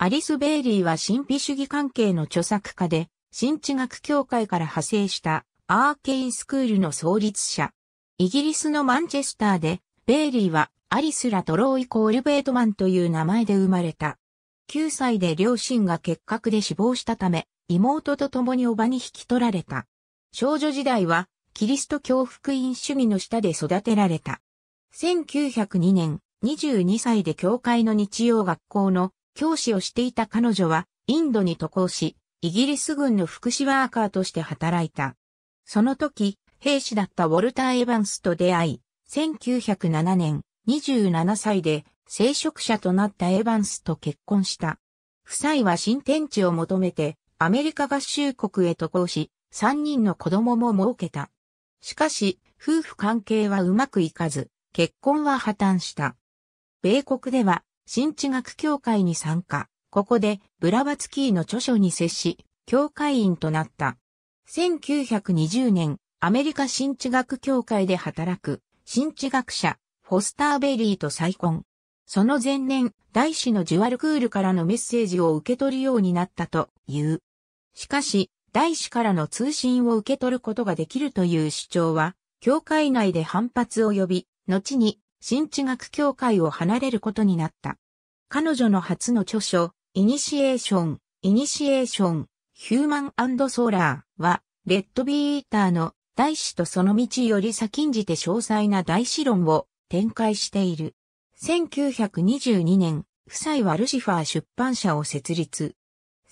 アリス・ベイリーは神秘主義関係の著作家で、新地学協会から派生したアーケインスクールの創立者。イギリスのマンチェスターで、ベイリーはアリス・ラ・トローイ・コールベートマンという名前で生まれた。9歳で両親が結核で死亡したため、妹と共におばに引き取られた。少女時代は、キリスト教福音主義の下で育てられた。1902年、22歳で教会の日曜学校の教師をしていた彼女は、インドに渡航し、イギリス軍の福祉ワーカーとして働いた。その時、兵士だったウォルター・エヴァンスと出会い、1907年、27歳で、聖職者となったエヴァンスと結婚した。夫妻は新天地を求めて、アメリカ合衆国へ渡航し、3人の子供も設けた。しかし、夫婦関係はうまくいかず、結婚は破綻した。米国では、新知学協会に参加。ここでブラバツキーの著書に接し、協会員となった。1920年、アメリカ新知学協会で働く新知学者、フォスターベリーと再婚。その前年、大使のジュアルクールからのメッセージを受け取るようになったという。しかし、大使からの通信を受け取ることができるという主張は、協会内で反発を呼び、後に、新知学協会を離れることになった。彼女の初の著書、イニシエーション、イニシエーション、ヒューマンソーラーは、レッドビーイーターの大師とその道より先んじて詳細な大師論を展開している。1922年、夫妻はルシファー出版社を設立。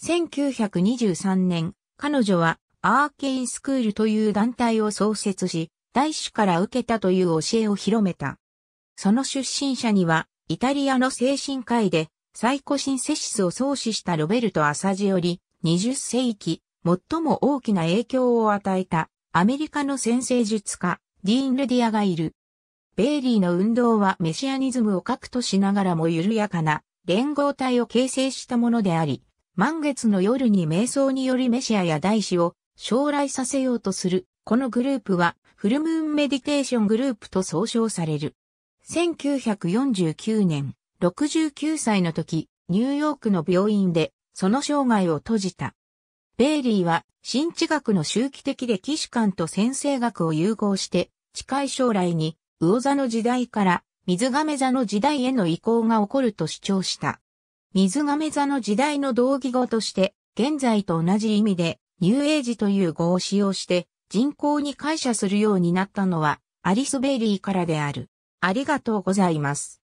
1923年、彼女はアーケインスクールという団体を創設し、大師から受けたという教えを広めた。その出身者には、イタリアの精神科医で、サイコシンセシスを創始したロベルト・アサジより、20世紀、最も大きな影響を与えた、アメリカの先生術家、ディーン・ルディアがいる。ベイリーの運動はメシアニズムを核としながらも緩やかな連合体を形成したものであり、満月の夜に瞑想によりメシアや大使を将来させようとする、このグループはフルムーンメディテーショングループと総称される。1949年、69歳の時、ニューヨークの病院で、その生涯を閉じた。ベイリーは、新知学の周期的歴史観と先生学を融合して、近い将来に、魚座の時代から、水亀座の時代への移行が起こると主張した。水亀座の時代の同義語として、現在と同じ意味で、ニューエイジという語を使用して、人口に感謝するようになったのは、アリス・ベイリーからである。ありがとうございます。